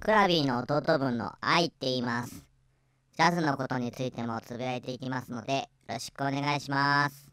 クラビーの弟分の愛って言います。ジャズのことについてもつぶやいていきますので、よろしくお願いします。